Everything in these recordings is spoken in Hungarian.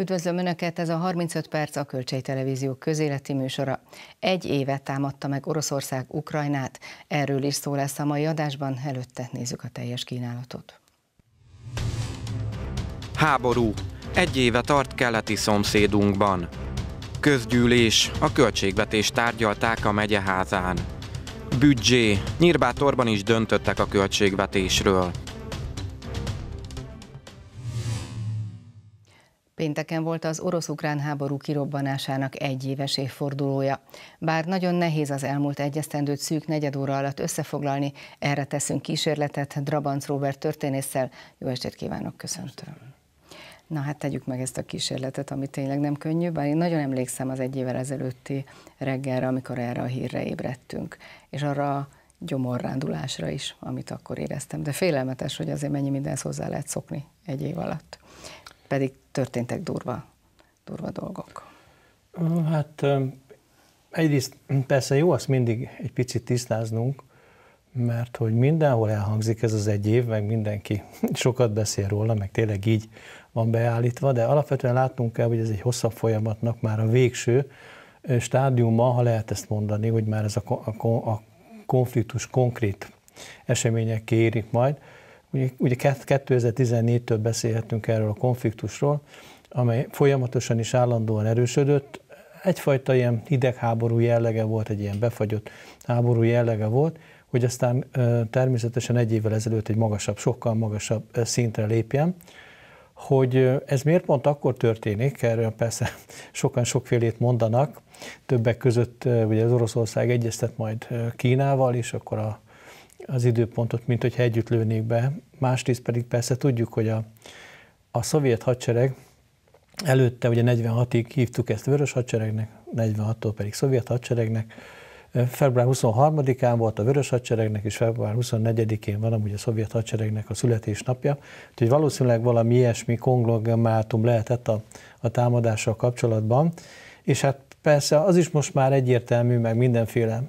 Üdvözlöm Önöket, ez a 35 perc a Kölcsei Televízió közéleti műsora. Egy éve támadta meg Oroszország Ukrajnát, erről is szó lesz a mai adásban, előtte nézzük a teljes kínálatot. Háború. Egy éve tart keleti szomszédunkban. Közgyűlés. A költségvetést tárgyalták a megyeházán. Büdzsé. Nyírbátorban is döntöttek a költségvetésről. Pénteken volt az orosz-ukrán háború kirobbanásának egy éves évfordulója. Bár nagyon nehéz az elmúlt egyesztendőt szűk negyed óra alatt összefoglalni, erre teszünk kísérletet Drabanc Robert történésszel. Jó estét kívánok, köszöntöm! Na hát tegyük meg ezt a kísérletet, ami tényleg nem könnyű, bár én nagyon emlékszem az egy évvel ezelőtti reggelre, amikor erre a hírre ébredtünk, és arra a gyomorrándulásra is, amit akkor éreztem. De félelmetes, hogy azért mennyi mindenhez hozzá lehet szokni egy év alatt pedig történtek durva, durva dolgok. Hát egyrészt hm, persze jó azt mindig egy picit tisztáznunk, mert hogy mindenhol elhangzik ez az egy év, meg mindenki sokat beszél róla, meg tényleg így van beállítva, de alapvetően látnunk kell, hogy ez egy hosszabb folyamatnak már a végső stádiuma, ha lehet ezt mondani, hogy már ez a, konfliktus konkrét események érik majd. Ugye, 2014-től beszélhetünk erről a konfliktusról, amely folyamatosan és állandóan erősödött. Egyfajta ilyen hidegháború jellege volt, egy ilyen befagyott háború jellege volt, hogy aztán természetesen egy évvel ezelőtt egy magasabb, sokkal magasabb szintre lépjen. Hogy ez miért pont akkor történik, erről persze sokan sokfélét mondanak, többek között ugye az Oroszország egyeztet majd Kínával, és akkor a az időpontot, mint hogyha együtt lőnék be. Másrészt pedig persze tudjuk, hogy a, a szovjet hadsereg előtte ugye 46-ig hívtuk ezt vörös hadseregnek, 46-tól pedig szovjet hadseregnek, február 23-án volt a Vörös Hadseregnek, és február 24-én van amúgy a szovjet hadseregnek a születésnapja, úgyhogy valószínűleg valami ilyesmi konglomerátum lehetett a, a támadással kapcsolatban, és hát Persze, az is most már egyértelmű, meg mindenféle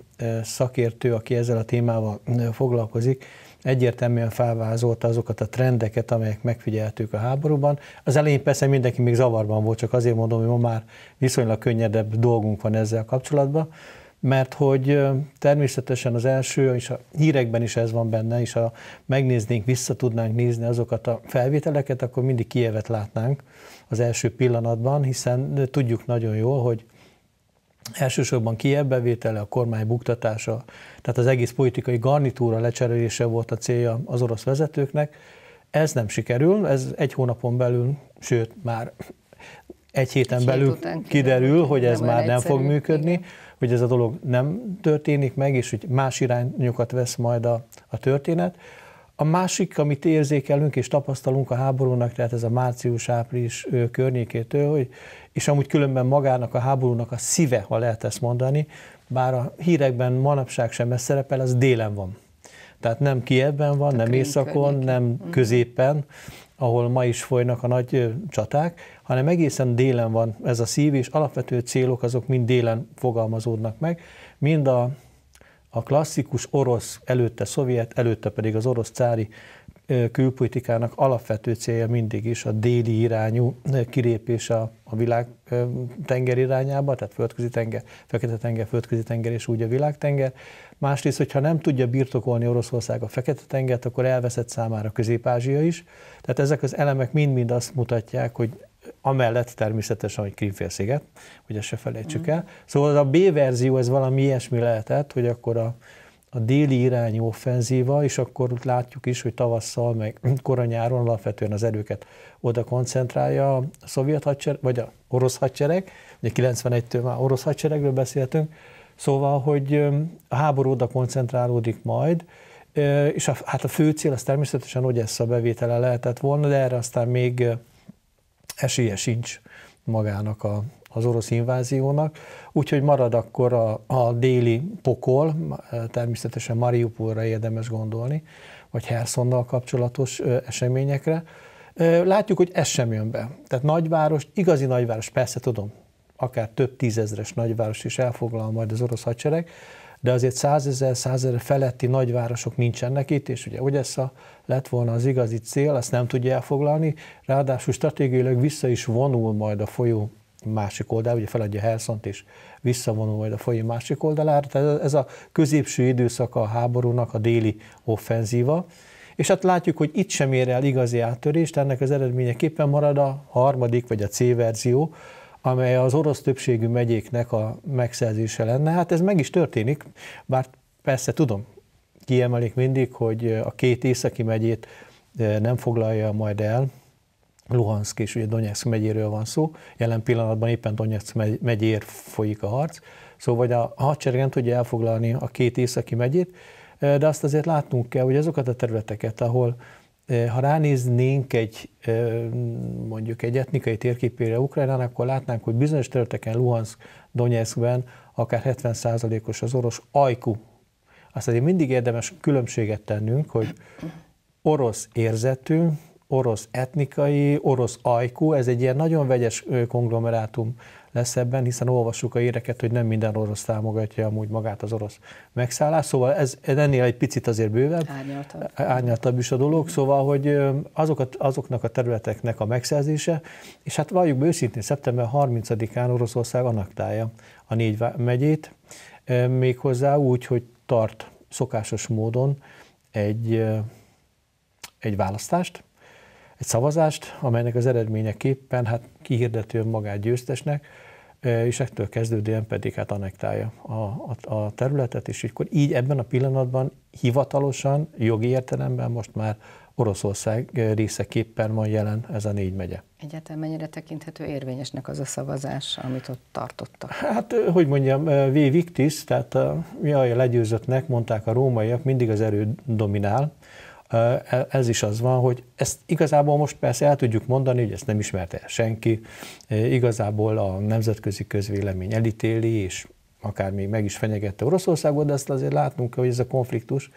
szakértő, aki ezzel a témával foglalkozik, egyértelműen felvázolta azokat a trendeket, amelyek megfigyeltük a háborúban. Az elején persze mindenki még zavarban volt, csak azért mondom, hogy ma már viszonylag könnyedebb dolgunk van ezzel kapcsolatban, mert hogy természetesen az első, és a hírekben is ez van benne, és ha megnéznénk, vissza tudnánk nézni azokat a felvételeket, akkor mindig Kievet látnánk az első pillanatban, hiszen tudjuk nagyon jól, hogy elsősorban Kiev bevétele, a kormány buktatása, tehát az egész politikai garnitúra lecserélése volt a célja az orosz vezetőknek. Ez nem sikerül, ez egy hónapon belül, sőt már egy héten egy belül hét kiderül, kiderül, hogy ez nem már nem fog működni, igen. hogy ez a dolog nem történik meg, és hogy más irányokat vesz majd a, a történet. A másik, amit érzékelünk és tapasztalunk a háborúnak, tehát ez a március-április környékétől, hogy és amúgy különben magának a háborúnak a szíve, ha lehet ezt mondani, bár a hírekben manapság sem ez szerepel, az délen van. Tehát nem Kievben van, nem északon, nem mhm. középen, ahol ma is folynak a nagy csaták, hanem egészen délen van ez a szív, és alapvető célok azok mind délen fogalmazódnak meg, mind a, a klasszikus orosz, előtte szovjet, előtte pedig az orosz cári külpolitikának alapvető célja mindig is a déli irányú kirépés a, a világ tenger irányába, tehát földközi tenger, fekete tenger, földközi tenger és úgy a világtenger. Másrészt, hogyha nem tudja birtokolni Oroszország a fekete tengert, akkor elveszett számára Közép-Ázsia is. Tehát ezek az elemek mind-mind azt mutatják, hogy amellett természetesen, hogy Krimfélsziget, hogy ezt se felejtsük mhm. el. Szóval a B verzió ez valami ilyesmi lehetett, hogy akkor a, a déli irányú offenzíva, és akkor látjuk is, hogy tavasszal, meg koranyáron alapvetően az erőket oda koncentrálja a szovjet hadsereg, vagy a orosz hadsereg, ugye 91-től már orosz hadseregről beszéltünk, szóval, hogy a háború oda koncentrálódik majd, és a, hát a fő cél az természetesen a bevétele lehetett volna, de erre aztán még esélye sincs magának a, az orosz inváziónak, úgyhogy marad akkor a, a déli pokol, e, természetesen Mariupolra érdemes gondolni, vagy Hersonnal kapcsolatos eseményekre. Látjuk, hogy ez sem jön be. Tehát nagyváros, igazi nagyváros, persze tudom, akár több tízezres nagyváros is elfoglal majd az orosz hadsereg, de azért százezer, százezer feletti nagyvárosok nincsenek itt, és ugye Odessa lett volna az igazi cél, azt nem tudja elfoglalni, ráadásul stratégiailag vissza is vonul majd a folyó másik oldal, ugye feladja Helszont és visszavonul majd a folyó másik oldalára. Tehát ez a középső időszaka a háborúnak a déli offenzíva. És hát látjuk, hogy itt sem ér el igazi áttörést, ennek az eredményeképpen marad a harmadik vagy a C verzió, amely az orosz többségű megyéknek a megszerzése lenne. Hát ez meg is történik, bár persze tudom, kiemelik mindig, hogy a két északi megyét eh, nem foglalja majd el Luhansk és ugye Donetsk megyéről van szó, jelen pillanatban éppen Donetsk megy, megyér folyik a harc, szóval vagy a hadsereg tudja elfoglalni a két északi megyét, de azt azért látnunk kell, hogy azokat a területeket, ahol ha ránéznénk egy mondjuk egy etnikai térképére Ukrajnának, akkor látnánk, hogy bizonyos területeken Luhansk, Donetskben akár 70%-os az orosz ajkú. Azt azért mindig érdemes különbséget tennünk, hogy orosz érzetű, orosz etnikai, orosz ajkú, ez egy ilyen nagyon vegyes konglomerátum lesz ebben, hiszen olvassuk a éreket, hogy nem minden orosz támogatja amúgy magát az orosz megszállás, szóval ez ennél egy picit azért bővebb, árnyaltabb, árnyaltabb is a dolog, szóval, hogy azokat, azoknak a területeknek a megszerzése, és hát valljuk be őszintén, szeptember 30-án Oroszország anaktálja a négy megyét, méghozzá úgy, hogy tart szokásos módon egy, egy választást, egy szavazást, amelynek az eredményeképpen hát kihirdeti magát győztesnek, és ettől kezdődően pedig hát anektálja a, a, a területet, és akkor így ebben a pillanatban hivatalosan, jogi értelemben most már Oroszország részeképpen van jelen ez a négy megye. Egyáltalán mennyire tekinthető érvényesnek az a szavazás, amit ott tartottak? Hát, hogy mondjam, V. Victis, tehát a jaj, legyőzöttnek mondták a rómaiak, mindig az erő dominál, E- ez is az van, hogy ezt igazából most persze el tudjuk mondani, hogy ezt nem ismerte el senki, igazából a nemzetközi közvélemény elítéli, és akár még meg is fenyegette Oroszországot, de ezt azért látnunk kell, hogy ez a konfliktus,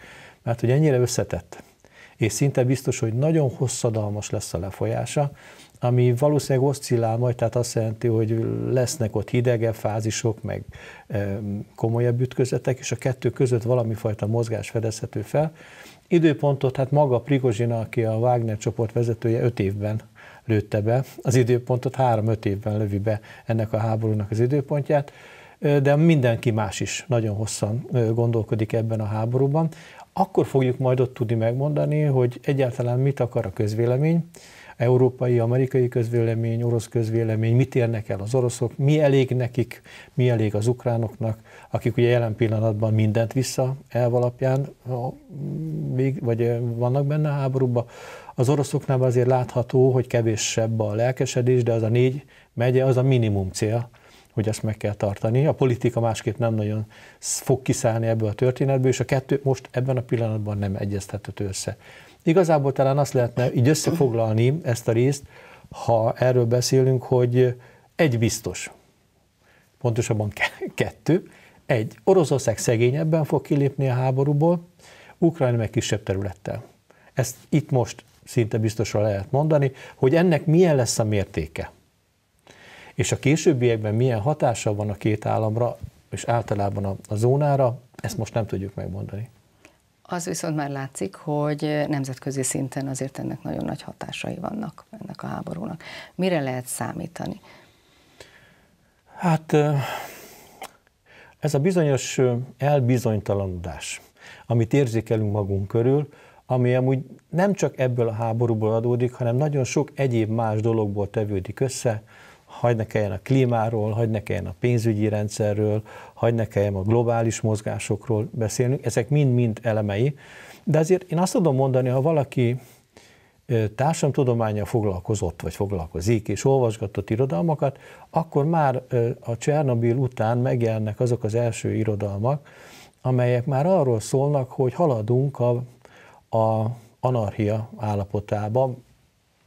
mert hogy ennyire összetett, és szinte biztos, hogy nagyon hosszadalmas lesz a lefolyása, ami valószínűleg oszcillál majd, tehát azt jelenti, hogy lesznek ott hidegebb fázisok, meg komolyabb ütközetek, és a kettő között valami fajta mozgás fedezhető fel, időpontot, hát maga Prigozsina, aki a Wagner csoport vezetője, öt évben lőtte be az időpontot, három-öt évben lövi be ennek a háborúnak az időpontját, de mindenki más is nagyon hosszan gondolkodik ebben a háborúban. Akkor fogjuk majd ott tudni megmondani, hogy egyáltalán mit akar a közvélemény, európai, amerikai közvélemény, orosz közvélemény, mit érnek el az oroszok, mi elég nekik, mi elég az ukránoknak, akik ugye jelen pillanatban mindent vissza elvalapján vagy vannak benne a háborúba. Az oroszoknál azért látható, hogy kevésebb a lelkesedés, de az a négy megye az a minimum cél, hogy ezt meg kell tartani. A politika másképp nem nagyon fog kiszállni ebből a történetből, és a kettő most ebben a pillanatban nem egyeztethető össze. Igazából talán azt lehetne így összefoglalni ezt a részt, ha erről beszélünk, hogy egy biztos, pontosabban kettő, egy, Oroszország szegényebben fog kilépni a háborúból, Ukrajna meg kisebb területtel. Ezt itt most szinte biztosra lehet mondani, hogy ennek milyen lesz a mértéke. És a későbbiekben milyen hatása van a két államra, és általában a, a zónára, ezt most nem tudjuk megmondani. Az viszont már látszik, hogy nemzetközi szinten azért ennek nagyon nagy hatásai vannak, ennek a háborúnak. Mire lehet számítani? Hát ez a bizonyos elbizonytalanodás, amit érzékelünk magunk körül, ami amúgy nem csak ebből a háborúból adódik, hanem nagyon sok egyéb más dologból tevődik össze, hagy ne kelljen a klímáról, hagy ne kelljen a pénzügyi rendszerről, hagyd ne kelljen a globális mozgásokról beszélni, ezek mind-mind elemei, de azért én azt tudom mondani, ha valaki társadalomtudományjal foglalkozott, vagy foglalkozik, és olvasgatott irodalmakat, akkor már a Csernobil után megjelennek azok az első irodalmak, amelyek már arról szólnak, hogy haladunk a, a anarchia állapotába,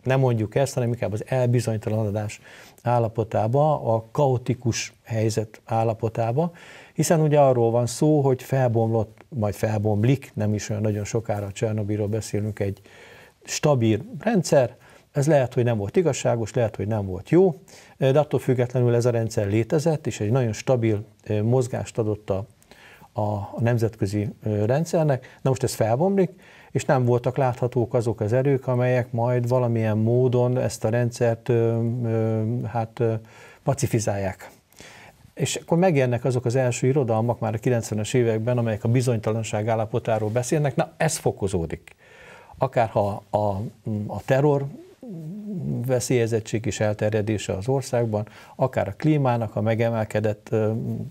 nem mondjuk ezt, hanem inkább az elbizonytalanodás állapotába, a kaotikus helyzet állapotába, hiszen ugye arról van szó, hogy felbomlott, majd felbomlik, nem is olyan nagyon sokára Csernobiról beszélünk, egy stabil rendszer, ez lehet, hogy nem volt igazságos, lehet, hogy nem volt jó, de attól függetlenül ez a rendszer létezett, és egy nagyon stabil mozgást adott a, a nemzetközi rendszernek. Na most ez felbomlik, és nem voltak láthatók azok az erők, amelyek majd valamilyen módon ezt a rendszert hát pacifizálják. És akkor megjelennek azok az első irodalmak már a 90-es években, amelyek a bizonytalanság állapotáról beszélnek, na ez fokozódik. Akárha a, a terror veszélyezettség is elterjedése az országban, akár a klímának a megemelkedett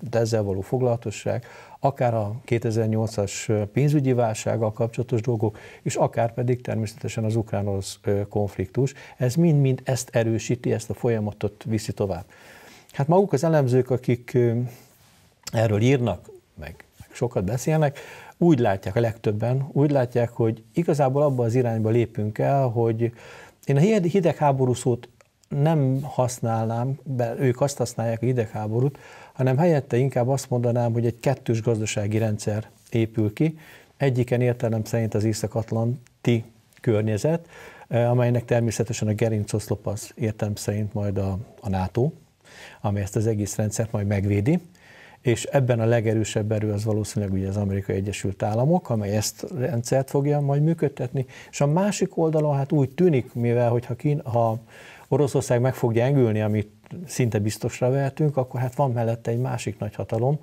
de ezzel való foglalatosság, akár a 2008-as pénzügyi válsággal kapcsolatos dolgok, és akár pedig természetesen az ukrán konfliktus. Ez mind-mind ezt erősíti, ezt a folyamatot viszi tovább. Hát maguk az elemzők, akik erről írnak, meg, meg sokat beszélnek, úgy látják a legtöbben, úgy látják, hogy igazából abba az irányba lépünk el, hogy én a hidegháború szót nem használnám, be, ők azt használják a hidegháborút, hanem helyette inkább azt mondanám, hogy egy kettős gazdasági rendszer épül ki. Egyiken értelem szerint az észak környezet, eh, amelynek természetesen a gerincoszlop az értelem szerint majd a, a NATO, ami ezt az egész rendszert majd megvédi és ebben a legerősebb erő az valószínűleg ugye az Amerikai Egyesült Államok, amely ezt a rendszert fogja majd működtetni, és a másik oldalon hát úgy tűnik, mivel hogyha Kín, ha Oroszország meg fog gyengülni, amit szinte biztosra vehetünk, akkor hát van mellette egy másik nagy hatalom,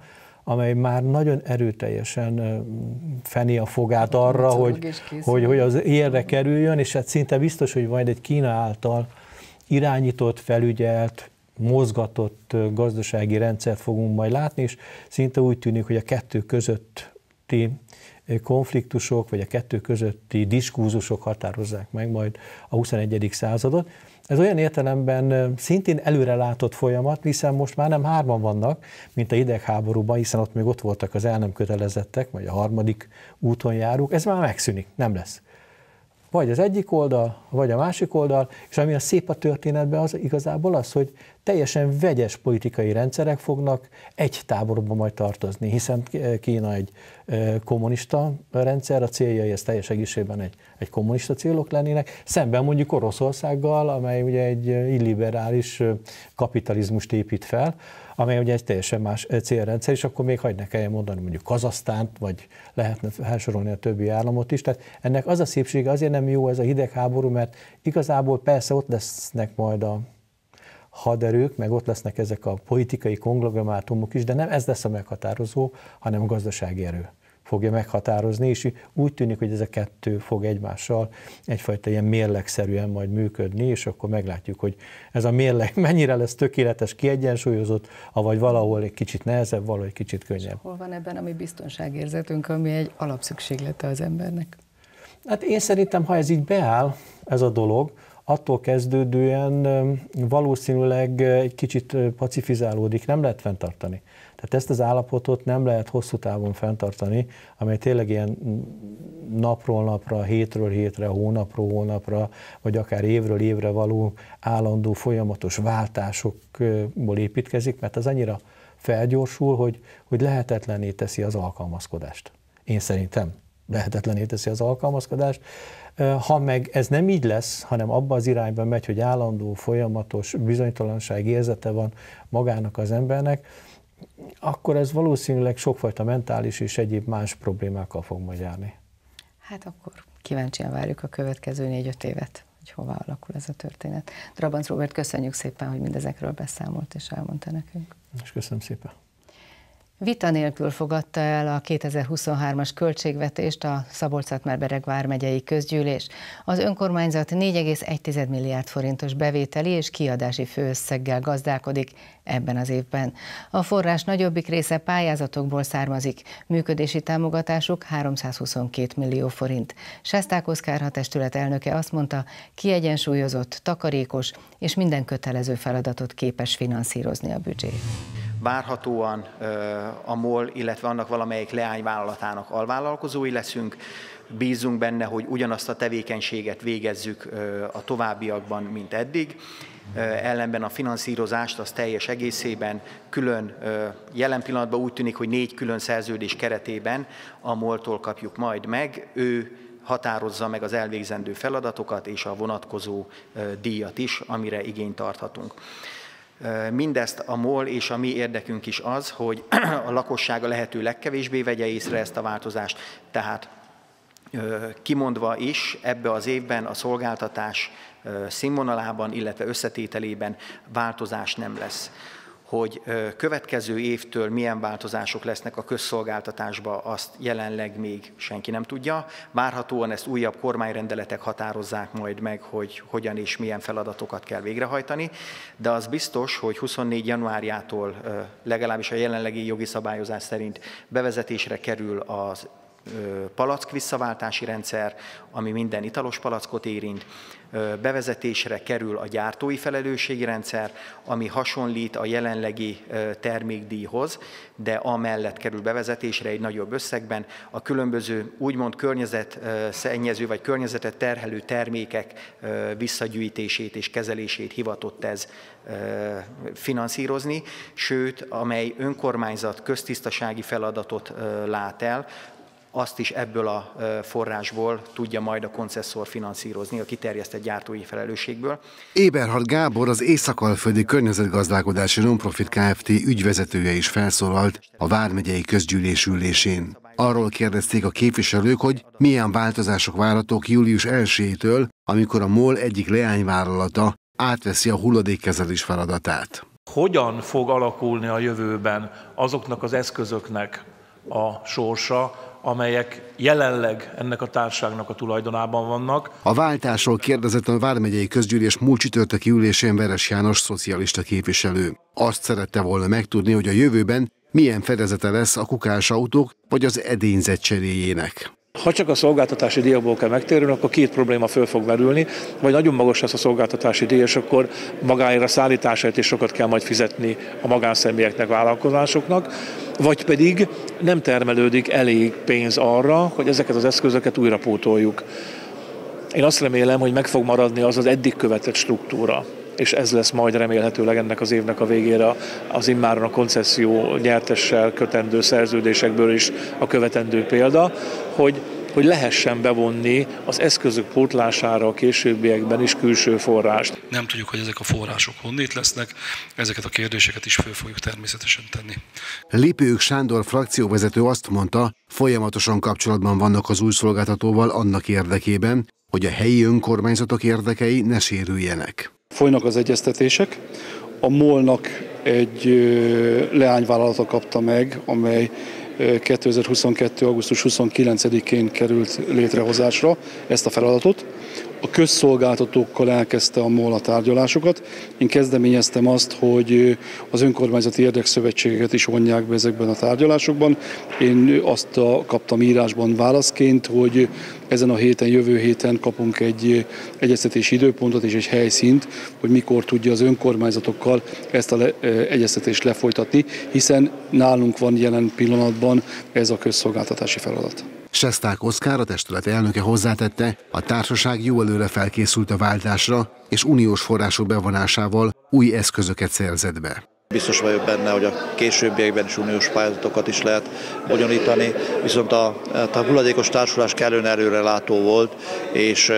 amely már nagyon erőteljesen feni a fogát arra, a hogy, hogy, hogy az érre kerüljön, és hát szinte biztos, hogy majd egy Kína által irányított, felügyelt, mozgatott gazdasági rendszert fogunk majd látni, és szinte úgy tűnik, hogy a kettő közötti konfliktusok, vagy a kettő közötti diskurzusok határozzák meg majd a 21. századot. Ez olyan értelemben szintén előrelátott folyamat, hiszen most már nem hárman vannak, mint a idegháborúban, hiszen ott még ott voltak az el nem kötelezettek, vagy a harmadik úton járók. Ez már megszűnik, nem lesz. Vagy az egyik oldal, vagy a másik oldal, és ami a szép a történetben, az igazából az, hogy teljesen vegyes politikai rendszerek fognak egy táborba majd tartozni, hiszen Kína egy kommunista rendszer, a céljai ez teljes egészében egy, egy kommunista célok lennének, szemben mondjuk Oroszországgal, amely ugye egy illiberális kapitalizmust épít fel, amely ugye egy teljesen más célrendszer, és akkor még hagyd ne kelljen mondani mondjuk Kazasztánt, vagy lehetne felsorolni a többi államot is. Tehát ennek az a szépsége, azért nem jó ez a hidegháború, mert igazából persze ott lesznek majd a haderők, meg ott lesznek ezek a politikai konglomerátumok is, de nem ez lesz a meghatározó, hanem a gazdasági erő fogja meghatározni, és úgy tűnik, hogy ez a kettő fog egymással egyfajta ilyen mérlegszerűen majd működni, és akkor meglátjuk, hogy ez a mérleg mennyire lesz tökéletes, kiegyensúlyozott, avagy valahol egy kicsit nehezebb, valahol egy kicsit könnyebb. És hol van ebben a mi biztonságérzetünk, ami egy alapszükséglete az embernek? Hát én szerintem, ha ez így beáll, ez a dolog, attól kezdődően valószínűleg egy kicsit pacifizálódik, nem lehet fenntartani. Tehát ezt az állapotot nem lehet hosszú távon fenntartani, amely tényleg ilyen napról napra, hétről hétre, hónapról hónapra, vagy akár évről évre való állandó folyamatos váltásokból építkezik, mert az annyira felgyorsul, hogy, hogy lehetetlené teszi az alkalmazkodást. Én szerintem lehetetlené teszi az alkalmazkodást. Ha meg ez nem így lesz, hanem abba az irányba megy, hogy állandó, folyamatos bizonytalanság érzete van magának az embernek, akkor ez valószínűleg sokfajta mentális és egyéb más problémákkal fog majd járni. Hát akkor kíváncsian várjuk a következő négy-öt évet, hogy hova alakul ez a történet. Drabant Robert, köszönjük szépen, hogy mindezekről beszámolt és elmondta nekünk. És köszönöm szépen. Vita nélkül fogadta el a 2023-as költségvetést a szabolcs szatmárbereg vármegyei közgyűlés. Az önkormányzat 4,1 milliárd forintos bevételi és kiadási főösszeggel gazdálkodik ebben az évben. A forrás nagyobbik része pályázatokból származik, működési támogatásuk 322 millió forint. Sesták Oszkárha testület elnöke azt mondta, kiegyensúlyozott, takarékos és minden kötelező feladatot képes finanszírozni a büdzsé várhatóan a MOL, illetve annak valamelyik leányvállalatának alvállalkozói leszünk. Bízunk benne, hogy ugyanazt a tevékenységet végezzük a továbbiakban, mint eddig. Ellenben a finanszírozást az teljes egészében külön, jelen pillanatban úgy tűnik, hogy négy külön szerződés keretében a MOL-tól kapjuk majd meg. Ő határozza meg az elvégzendő feladatokat és a vonatkozó díjat is, amire igényt tarthatunk. Mindezt a MOL és a mi érdekünk is az, hogy a lakossága lehető legkevésbé vegye észre ezt a változást, tehát kimondva is ebbe az évben a szolgáltatás színvonalában, illetve összetételében változás nem lesz hogy következő évtől milyen változások lesznek a közszolgáltatásba, azt jelenleg még senki nem tudja. Várhatóan ezt újabb kormányrendeletek határozzák majd meg, hogy hogyan és milyen feladatokat kell végrehajtani, de az biztos, hogy 24 januárjától legalábbis a jelenlegi jogi szabályozás szerint bevezetésre kerül az palack visszaváltási rendszer, ami minden italos palackot érint bevezetésre kerül a gyártói rendszer, ami hasonlít a jelenlegi termékdíjhoz, de amellett kerül bevezetésre egy nagyobb összegben. A különböző úgymond környezetszennyező vagy környezetet terhelő termékek visszagyűjtését és kezelését hivatott ez finanszírozni, sőt, amely önkormányzat köztisztasági feladatot lát el, azt is ebből a forrásból tudja majd a koncesszor finanszírozni a kiterjesztett gyártói felelősségből. Éberhard Gábor az Észak-Alföldi Környezetgazdálkodási Nonprofit Kft. ügyvezetője is felszólalt a Vármegyei Közgyűlés ülésén. Arról kérdezték a képviselők, hogy milyen változások várhatók július 1-től, amikor a MOL egyik leányvállalata átveszi a hulladékkezelés feladatát. Hogyan fog alakulni a jövőben azoknak az eszközöknek a sorsa, amelyek jelenleg ennek a társágnak a tulajdonában vannak. A váltásról kérdezett a Vármegyei Közgyűlés múlt csütörtöki ülésén Veres János szocialista képviselő. Azt szerette volna megtudni, hogy a jövőben milyen fedezete lesz a kukásautók autók vagy az edényzet cseréjének. Ha csak a szolgáltatási díjakból kell megtérülni, akkor két probléma föl fog merülni, vagy nagyon magas lesz a szolgáltatási díj, és akkor magáért a szállításért is sokat kell majd fizetni a magánszemélyeknek, vállalkozásoknak, vagy pedig nem termelődik elég pénz arra, hogy ezeket az eszközöket újra pótoljuk. Én azt remélem, hogy meg fog maradni az az eddig követett struktúra és ez lesz majd remélhetőleg ennek az évnek a végére az immáron a koncesszió nyertessel kötendő szerződésekből is a követendő példa, hogy hogy lehessen bevonni az eszközök pótlására a későbbiekben is külső forrást. Nem tudjuk, hogy ezek a források honnét lesznek, ezeket a kérdéseket is föl fogjuk természetesen tenni. Lépők Sándor frakcióvezető azt mondta, folyamatosan kapcsolatban vannak az új szolgáltatóval annak érdekében, hogy a helyi önkormányzatok érdekei ne sérüljenek. Folynak az egyeztetések. A molnak egy leányvállalata kapta meg, amely 2022. augusztus 29-én került létrehozásra ezt a feladatot a közszolgáltatókkal elkezdte a MOL a tárgyalásokat. Én kezdeményeztem azt, hogy az önkormányzati érdekszövetségeket is vonják be ezekben a tárgyalásokban. Én azt a, kaptam írásban válaszként, hogy ezen a héten, jövő héten kapunk egy egyeztetési időpontot és egy helyszínt, hogy mikor tudja az önkormányzatokkal ezt a le, egyeztetést lefolytatni, hiszen nálunk van jelen pillanatban ez a közszolgáltatási feladat. Sesták Oszkár, a testület elnöke hozzátette, a társaság jó előre felkészült a váltásra, és uniós források bevonásával új eszközöket szerzett be. Biztos vagyok benne, hogy a későbbiekben is uniós pályázatokat is lehet bonyolítani, viszont a, hát a hulladékos társulás kellően látó volt, és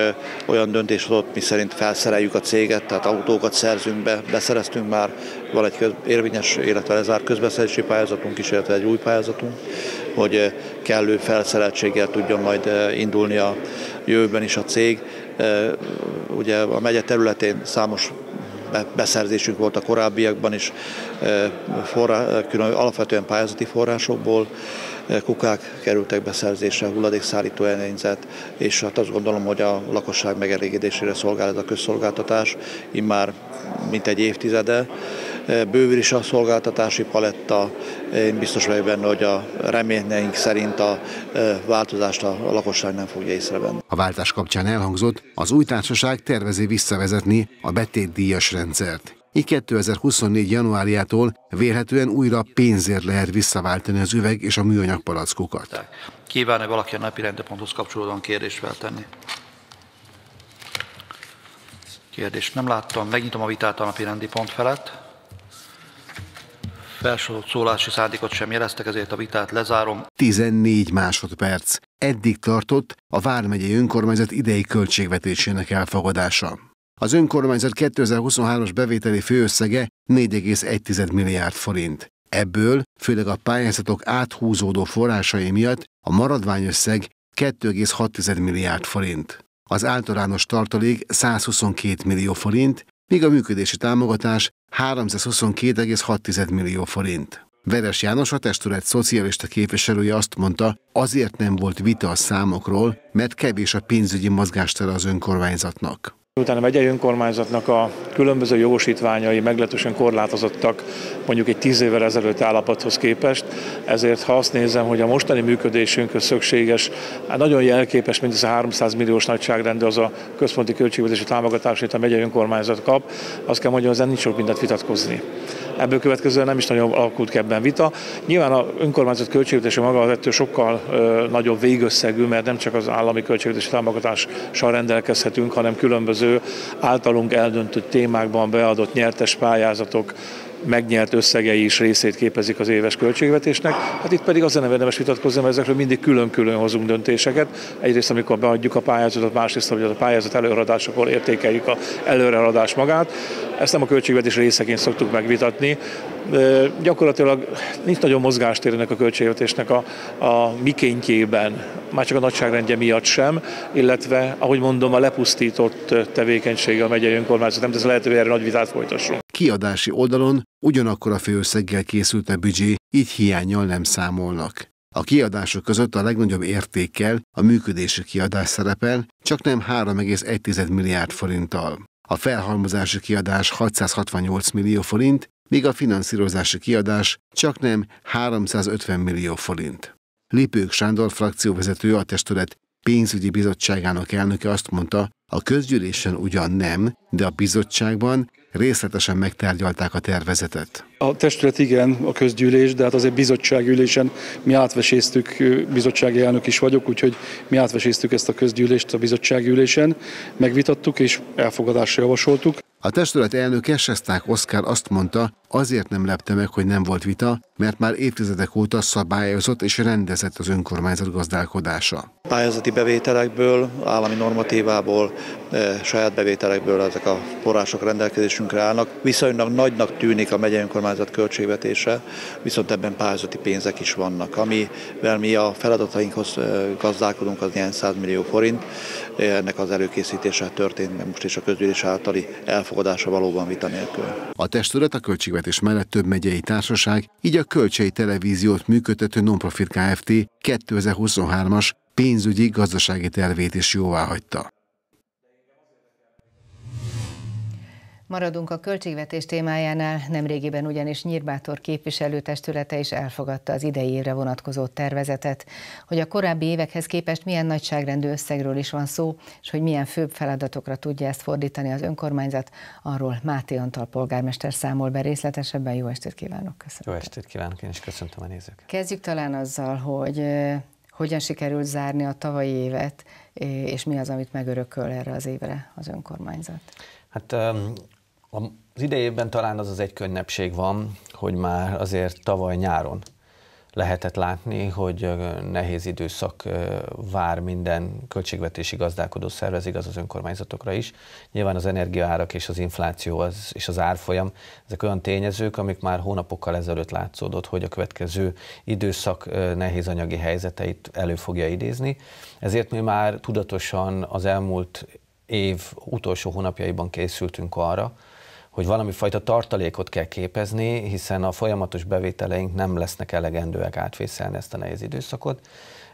olyan döntés volt, mi szerint felszereljük a céget, tehát autókat szerzünk be, beszereztünk már, van egy köz, érvényes, illetve lezárt közbeszerzési pályázatunk is, illetve egy új pályázatunk, hogy eh, kellő felszereltséggel tudjon majd eh, indulni a jövőben is a cég. Eh, ugye a megye területén számos beszerzésünk volt a korábbiakban is, forra, külön, alapvetően pályázati forrásokból, kukák kerültek beszerzésre, hulladékszállító elnézet, és hát azt gondolom, hogy a lakosság megelégedésére szolgál ez a közszolgáltatás, immár mint egy évtizede. Eh, bővül is a szolgáltatási paletta. Eh, én biztos vagyok benne, hogy a reményeink szerint a eh, változást a lakosság nem fogja észrevenni. A váltás kapcsán elhangzott, az új társaság tervezi visszavezetni a betétdíjas rendszert. Így 2024. januárjától vélhetően újra pénzért lehet visszaváltani az üveg és a műanyag palackokat. Kívánja valaki a napi rendeponthoz kapcsolódóan kérdést feltenni? Kérdést nem láttam, megnyitom a vitát a napi rendi pont felett szólási szándékot sem jeleztek, ezért a vitát lezárom. 14 másodperc. Eddig tartott a Vármegyei Önkormányzat idei költségvetésének elfogadása. Az önkormányzat 2023-as bevételi főösszege 4,1 milliárd forint. Ebből, főleg a pályázatok áthúzódó forrásai miatt a maradványösszeg 2,6 milliárd forint. Az általános tartalék 122 millió forint, míg a működési támogatás 322,6 millió forint. Veres János, a testület szocialista képviselője azt mondta, azért nem volt vita a számokról, mert kevés a pénzügyi mozgástere az önkormányzatnak. Utána a megyei önkormányzatnak a különböző jogosítványai meglehetősen korlátozottak, mondjuk egy tíz évvel ezelőtt állapothoz képest, ezért ha azt nézem, hogy a mostani működésünk szükséges, hát nagyon jelképes, mint ez a 300 milliós nagyságrend az a központi költségvetési támogatás, amit a megyei önkormányzat kap, azt kell mondjam, ezen nincs sok mindent vitatkozni. Ebből következően nem is nagyon alakult ki ebben vita. Nyilván a önkormányzat költségvetése maga az ettől sokkal ö, nagyobb végösszegű, mert nem csak az állami költségvetési támogatással rendelkezhetünk, hanem különböző általunk eldöntött témákban beadott nyertes pályázatok, megnyert összegei is részét képezik az éves költségvetésnek. Hát itt pedig az neve nemes vitatkozni, mert ezekről mindig külön-külön hozunk döntéseket. Egyrészt, amikor beadjuk a pályázatot, másrészt, hogy a pályázat előadásakor értékeljük a előreadás magát. Ezt nem a költségvetés részeként szoktuk megvitatni. De gyakorlatilag nincs nagyon mozgástér ennek a költségvetésnek a, a mikéntjében, már csak a nagyságrendje miatt sem, illetve, ahogy mondom, a lepusztított tevékenysége a megyei önkormányzat. Nem tesz lehetővé, erre nagy vitát folytassunk kiadási oldalon ugyanakkor a főösszeggel készült a büdzsé, így hiányjal nem számolnak. A kiadások között a legnagyobb értékkel a működési kiadás szerepel, csak nem 3,1 milliárd forinttal. A felhalmozási kiadás 668 millió forint, míg a finanszírozási kiadás csak nem 350 millió forint. Lipők Sándor frakcióvezető a testület pénzügyi bizottságának elnöke azt mondta, a közgyűlésen ugyan nem, de a bizottságban részletesen megtárgyalták a tervezetet. A testület igen, a közgyűlés, de hát azért bizottságülésen mi átveséztük, bizottsági elnök is vagyok, úgyhogy mi átveséztük ezt a közgyűlést a bizottságülésen, megvitattuk és elfogadásra javasoltuk. A testület elnöke Sesták Oszkár azt mondta, azért nem lepte meg, hogy nem volt vita, mert már évtizedek óta szabályozott és rendezett az önkormányzat gazdálkodása. Pályázati bevételekből, állami normatívából, eh, saját bevételekből ezek a források rendelkezésünkre állnak. Viszonylag nagynak tűnik a megyei önkormányzat költségvetése, viszont ebben pályázati pénzek is vannak, amivel mi a feladatainkhoz eh, gazdálkodunk, az 100 millió forint, ennek az előkészítése történt, mert most is a közgyűlés általi elfogadása valóban vita nélkül. A testület a költségvetés mellett több megyei társaság, így a Kölcsei Televíziót működtető Nonprofit Kft. 2023-as pénzügyi gazdasági tervét is jóvá hagyta. Maradunk a költségvetés témájánál, nemrégiben ugyanis Nyírbátor képviselőtestülete is elfogadta az idei évre vonatkozó tervezetet. Hogy a korábbi évekhez képest milyen nagyságrendű összegről is van szó, és hogy milyen főbb feladatokra tudja ezt fordítani az önkormányzat, arról Máté Antal polgármester számol be részletesebben. Jó estét kívánok! Köszönöm. Jó estét kívánok, én is köszöntöm a nézőket. Kezdjük talán azzal, hogy hogyan sikerült zárni a tavalyi évet, és mi az, amit megörököl erre az évre az önkormányzat. Hát az idejében talán az az egy könnyebbség van, hogy már azért tavaly nyáron lehetett látni, hogy nehéz időszak vár minden költségvetési gazdálkodó szervez, igaz az önkormányzatokra is. Nyilván az energiaárak és az infláció az, és az árfolyam, ezek olyan tényezők, amik már hónapokkal ezelőtt látszódott, hogy a következő időszak nehéz anyagi helyzeteit elő fogja idézni. Ezért mi már tudatosan az elmúlt év utolsó hónapjaiban készültünk arra, hogy valami fajta tartalékot kell képezni, hiszen a folyamatos bevételeink nem lesznek elegendőek átvészelni ezt a nehéz időszakot,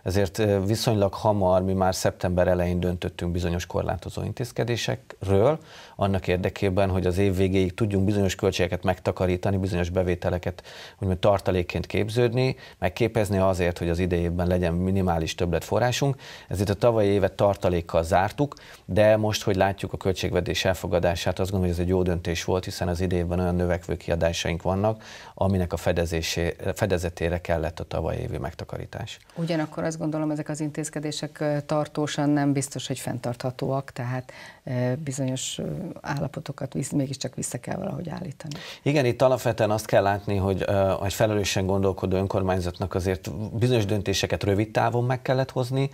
ezért viszonylag hamar, mi már szeptember elején döntöttünk bizonyos korlátozó intézkedésekről, annak érdekében, hogy az év végéig tudjunk bizonyos költségeket megtakarítani, bizonyos bevételeket úgymond tartalékként képződni, megképezni azért, hogy az idejében legyen minimális forrásunk. Ezért a tavalyi évet tartalékkal zártuk, de most, hogy látjuk a költségvetés elfogadását, azt gondolom, hogy ez egy jó döntés volt, hiszen az idejében olyan növekvő kiadásaink vannak, aminek a fedezetére kellett a tavalyi évi megtakarítás. Ugyanakkor azt gondolom, ezek az intézkedések tartósan nem biztos, hogy fenntarthatóak, tehát bizonyos állapotokat visz, mégiscsak vissza kell valahogy állítani. Igen, itt alapvetően azt kell látni, hogy egy felelősen gondolkodó önkormányzatnak azért bizonyos döntéseket rövid távon meg kellett hozni,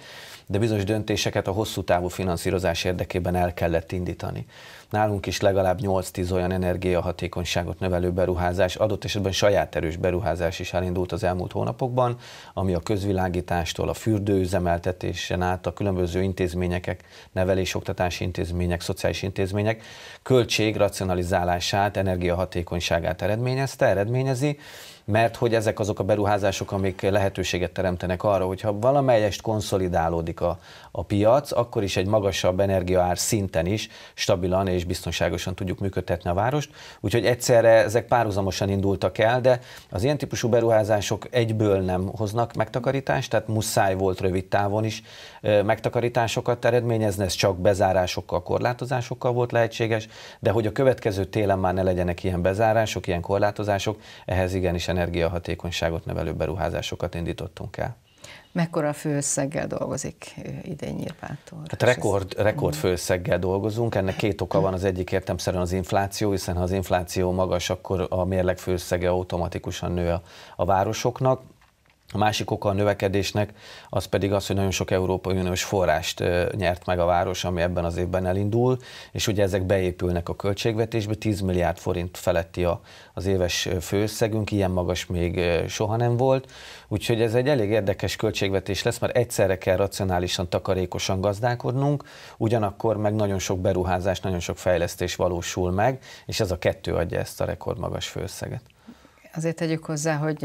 de bizonyos döntéseket a hosszú távú finanszírozás érdekében el kellett indítani. Nálunk is legalább 8-10 olyan energiahatékonyságot növelő beruházás, adott esetben saját erős beruházás is elindult az elmúlt hónapokban, ami a közvilágítástól, a fürdőüzemeltetésen át, a különböző intézmények, nevelés-oktatási intézmények, szociális intézmények költség racionalizálását, energiahatékonyságát eredményezte, eredményezi, mert hogy ezek azok a beruházások, amik lehetőséget teremtenek arra, hogyha valamelyest konszolidálódik működik a, a piac, akkor is egy magasabb energiaár szinten is stabilan és biztonságosan tudjuk működtetni a várost. Úgyhogy egyszerre ezek párhuzamosan indultak el, de az ilyen típusú beruházások egyből nem hoznak megtakarítást, tehát muszáj volt rövid távon is megtakarításokat eredményezni, ez csak bezárásokkal, korlátozásokkal volt lehetséges, de hogy a következő télen már ne legyenek ilyen bezárások, ilyen korlátozások, ehhez igenis energiahatékonyságot növelő beruházásokat indítottunk el. Mekkora főösszeggel dolgozik idén nyilvántól? Hát rekord, rekord főösszeggel dolgozunk, ennek két oka van, az egyik értemszerűen az infláció, hiszen ha az infláció magas, akkor a mérleg főösszege automatikusan nő a, a városoknak, a másik oka a növekedésnek az pedig az, hogy nagyon sok Európai Uniós forrást nyert meg a város, ami ebben az évben elindul, és ugye ezek beépülnek a költségvetésbe, 10 milliárd forint feletti a, az éves főszegünk, ilyen magas még soha nem volt, úgyhogy ez egy elég érdekes költségvetés lesz, mert egyszerre kell racionálisan, takarékosan gazdálkodnunk, ugyanakkor meg nagyon sok beruházás, nagyon sok fejlesztés valósul meg, és ez a kettő adja ezt a rekordmagas főszeget. Azért tegyük hozzá, hogy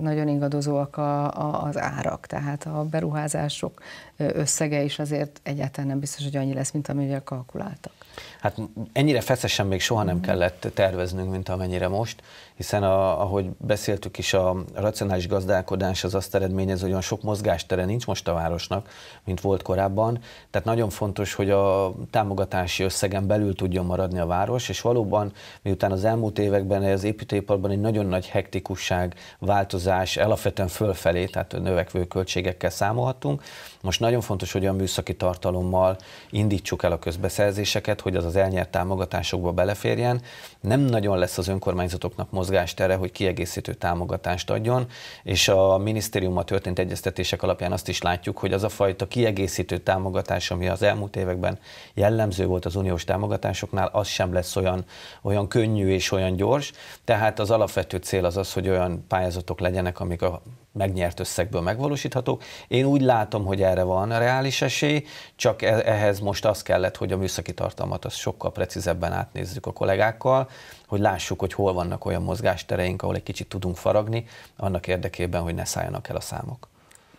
nagyon ingadozóak a, a, az árak, tehát a beruházások összege is azért egyáltalán nem biztos, hogy annyi lesz, mint amivel kalkuláltak. Hát ennyire feszesen még soha nem mhm. kellett terveznünk, mint amennyire most, hiszen a, ahogy beszéltük is, a racionális gazdálkodás az azt eredményez, hogy olyan sok mozgástere nincs most a városnak, mint volt korábban, tehát nagyon fontos, hogy a támogatási összegen belül tudjon maradni a város, és valóban miután az elmúlt években az építőiparban egy nagyon nagy hektikusság, változás, alapvetően fölfelé, tehát növekvő költségekkel számolhatunk, most nagy nagyon fontos, hogy a műszaki tartalommal indítsuk el a közbeszerzéseket, hogy az az elnyert támogatásokba beleférjen, nem nagyon lesz az önkormányzatoknak mozgástere, hogy kiegészítő támogatást adjon, és a minisztériummal történt egyeztetések alapján azt is látjuk, hogy az a fajta kiegészítő támogatás, ami az elmúlt években jellemző volt az uniós támogatásoknál, az sem lesz olyan, olyan könnyű és olyan gyors, tehát az alapvető cél az az, hogy olyan pályázatok legyenek, amik a megnyert összegből megvalósíthatók. Én úgy látom, hogy erre van reális esély, csak e-, ehhez most az kellett, hogy a műszaki tartalmat az sokkal precízebben átnézzük a kollégákkal, hogy lássuk, hogy hol vannak olyan mozgástereink, ahol egy kicsit tudunk faragni, annak érdekében, hogy ne szálljanak el a számok.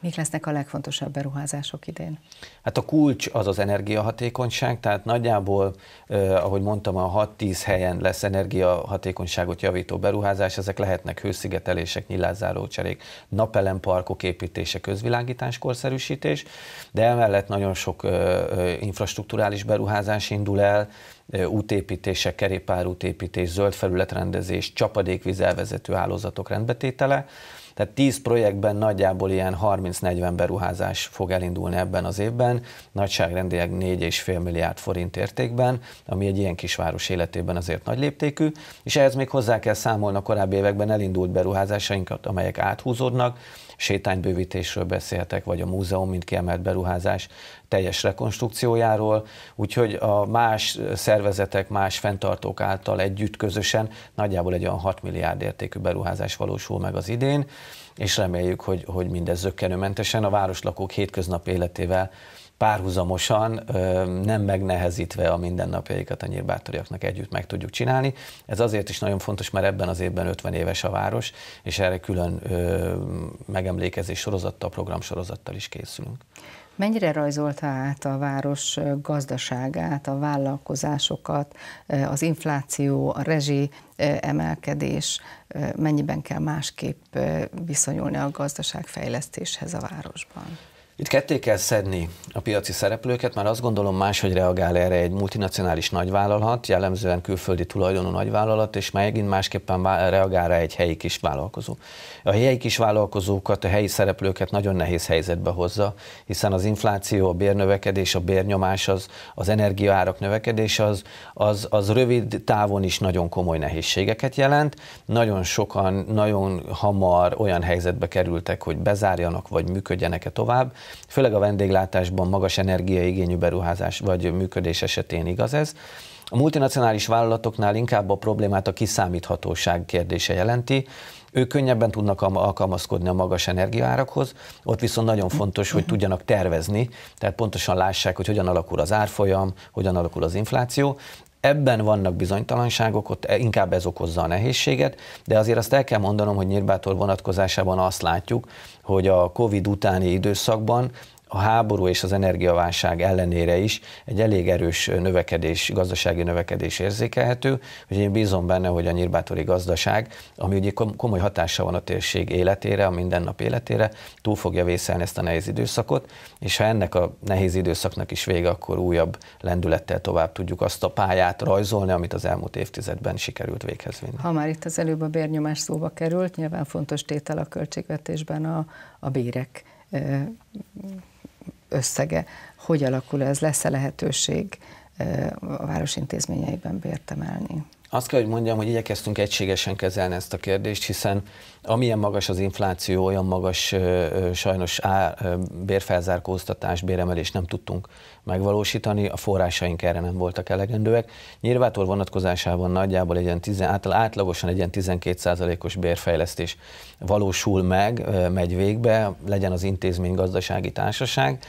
Mik lesznek a legfontosabb beruházások idén? Hát a kulcs az az energiahatékonyság, tehát nagyjából, eh, ahogy mondtam, a 6-10 helyen lesz energiahatékonyságot javító beruházás, ezek lehetnek hőszigetelések, nyilázáró cserék, napelemparkok építése, közvilágítás, korszerűsítés, de emellett nagyon sok eh, infrastruktúrális beruházás indul el, útépítések, kerékpárútépítés, zöld felületrendezés, csapadékvizelvezető hálózatok rendbetétele, tehát 10 projektben nagyjából ilyen 30-40 beruházás fog elindulni ebben az évben, nagyságrendileg 4,5 milliárd forint értékben, ami egy ilyen kisváros életében azért nagy léptékű, és ehhez még hozzá kell számolni a korábbi években elindult beruházásainkat, amelyek áthúzódnak, sétánybővítésről beszéltek, vagy a múzeum, mint kiemelt beruházás teljes rekonstrukciójáról, úgyhogy a más szervezetek, más fenntartók által együtt közösen nagyjából egy olyan 6 milliárd értékű beruházás valósul meg az idén, és reméljük, hogy, hogy mindez zöggenőmentesen a városlakók hétköznapi életével párhuzamosan, nem megnehezítve a mindennapjaikat a nyírbátoriaknak együtt meg tudjuk csinálni. Ez azért is nagyon fontos, mert ebben az évben 50 éves a város, és erre külön megemlékezés sorozattal, program sorozattal is készülünk. Mennyire rajzolta át a város gazdaságát, a vállalkozásokat, az infláció, a rezsi emelkedés, mennyiben kell másképp viszonyulni a gazdaságfejlesztéshez a városban? Itt ketté kell szedni a piaci szereplőket, mert azt gondolom máshogy reagál erre egy multinacionális nagyvállalat, jellemzően külföldi tulajdonú nagyvállalat, és megint másképpen reagál rá egy helyi kis vállalkozó. A helyi kis vállalkozókat, a helyi szereplőket nagyon nehéz helyzetbe hozza, hiszen az infláció, a bérnövekedés, a bérnyomás, az, az energiaárak növekedés, az, az, az rövid távon is nagyon komoly nehézségeket jelent. Nagyon sokan nagyon hamar olyan helyzetbe kerültek, hogy bezárjanak vagy működjenek-e tovább, Főleg a vendéglátásban magas energiaigényű beruházás vagy működés esetén igaz ez. A multinacionális vállalatoknál inkább a problémát a kiszámíthatóság kérdése jelenti, ők könnyebben tudnak alkalmazkodni a magas energiaárakhoz, ott viszont nagyon fontos, hogy tudjanak tervezni, tehát pontosan lássák, hogy hogyan alakul az árfolyam, hogyan alakul az infláció, Ebben vannak bizonytalanságok, ott inkább ez okozza a nehézséget, de azért azt el kell mondanom, hogy Nyírbátor vonatkozásában azt látjuk, hogy a COVID utáni időszakban a háború és az energiaválság ellenére is egy elég erős növekedés, gazdasági növekedés érzékelhető, hogy én bízom benne, hogy a nyírbátori gazdaság, ami ugye komoly hatása van a térség életére, a mindennap életére, túl fogja vészelni ezt a nehéz időszakot, és ha ennek a nehéz időszaknak is vége, akkor újabb lendülettel tovább tudjuk azt a pályát rajzolni, amit az elmúlt évtizedben sikerült véghez vinni. Ha már itt az előbb a bérnyomás szóba került, nyilván fontos tétel a költségvetésben a, a bérek összege. Hogy alakul ez? Lesz-e lehetőség a város intézményeiben bért emelni? Azt kell, hogy mondjam, hogy igyekeztünk egységesen kezelni ezt a kérdést, hiszen amilyen magas az infláció, olyan magas sajnos á, bérfelzárkóztatás, béremelés, nem tudtunk megvalósítani, a forrásaink erre nem voltak elegendőek. Nyírvától vonatkozásában nagyjából egy ilyen 10, átlagosan egy ilyen 12%-os bérfejlesztés valósul meg, megy végbe, legyen az intézmény gazdasági társaság,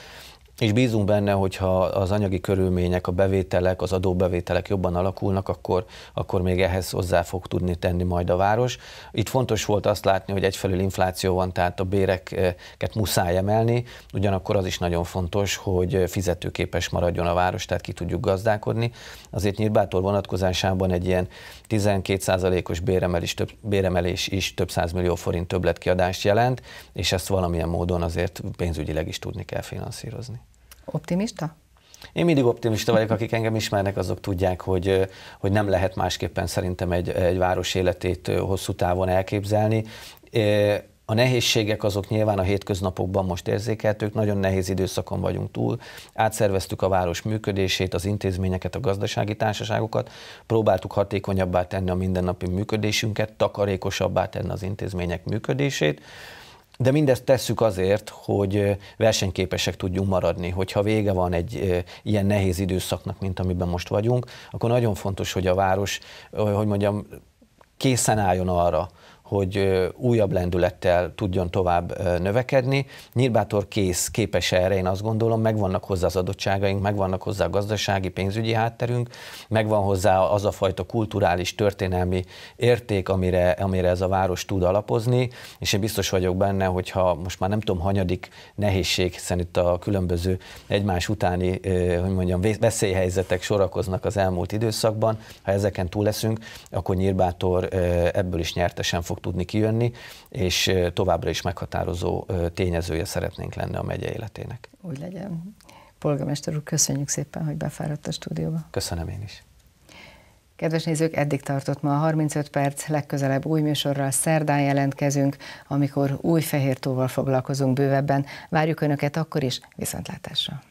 és bízunk benne, hogyha az anyagi körülmények, a bevételek, az adóbevételek jobban alakulnak, akkor, akkor még ehhez hozzá fog tudni tenni majd a város. Itt fontos volt azt látni, hogy egyfelől infláció van, tehát a béreket muszáj emelni, ugyanakkor az is nagyon fontos, hogy fizetőképes maradjon a város, tehát ki tudjuk gazdálkodni. Azért Nyírbától vonatkozásában egy ilyen 12%-os béremelés, több, béremelés is több millió forint többletkiadást jelent, és ezt valamilyen módon azért pénzügyileg is tudni kell finanszírozni. Optimista? Én mindig optimista vagyok, akik engem ismernek, azok tudják, hogy, hogy nem lehet másképpen szerintem egy, egy város életét hosszú távon elképzelni. A nehézségek azok nyilván a hétköznapokban most érzékeltők, nagyon nehéz időszakon vagyunk túl, átszerveztük a város működését, az intézményeket, a gazdasági társaságokat, próbáltuk hatékonyabbá tenni a mindennapi működésünket, takarékosabbá tenni az intézmények működését, de mindezt tesszük azért, hogy versenyképesek tudjunk maradni. Hogyha vége van egy ilyen nehéz időszaknak, mint amiben most vagyunk, akkor nagyon fontos, hogy a város, hogy mondjam, készen álljon arra, hogy újabb lendülettel tudjon tovább növekedni. Nyírbátor kész, képes erre, én azt gondolom, megvannak hozzá az adottságaink, megvannak hozzá a gazdasági, pénzügyi hátterünk, megvan hozzá az a fajta kulturális, történelmi érték, amire, amire ez a város tud alapozni, és én biztos vagyok benne, hogyha most már nem tudom, hanyadik nehézség, hiszen itt a különböző egymás utáni, hogy mondjam, veszélyhelyzetek sorakoznak az elmúlt időszakban, ha ezeken túl leszünk, akkor Nyírbátor ebből is nyertesen fog tudni kijönni, és továbbra is meghatározó tényezője szeretnénk lenni a megye életének. Úgy legyen. Polgármester úr, köszönjük szépen, hogy befáradt a stúdióba. Köszönöm én is. Kedves nézők, eddig tartott ma a 35 perc, legközelebb új műsorral szerdán jelentkezünk, amikor új fehér tóval foglalkozunk bővebben. Várjuk Önöket akkor is, viszontlátásra!